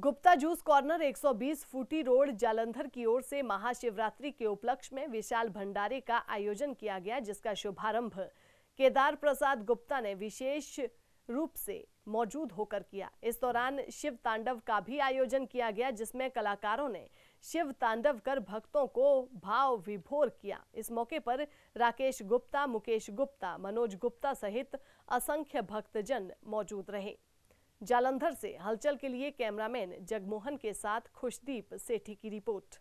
Gupta juice corner 120 फुटी road Jalandhar की ओर से महाशिवरात्रि के उपलक्ष्य में विशाल भंडारे का आयोजन किया गया जिसका शुभारंभ केदार प्रसाद गुप्ता ने विशेष रूप से मौजूद होकर किया इस दौरान शिव तांडव का भी आयोजन किया गया जिसमें कलाकारों ने शिव तांडव कर भक्तों को भाव विभोर किया इस मौके पर राकेश गुप्ता मुकेश गुप्ता मनोज गुप्ता सहित असंख्य भक्तजन मौजूद रहे जालंधर से हलचल के लिए कैमरामैन जगमोहन के साथ खुशदीप सेठी की रिपोर्ट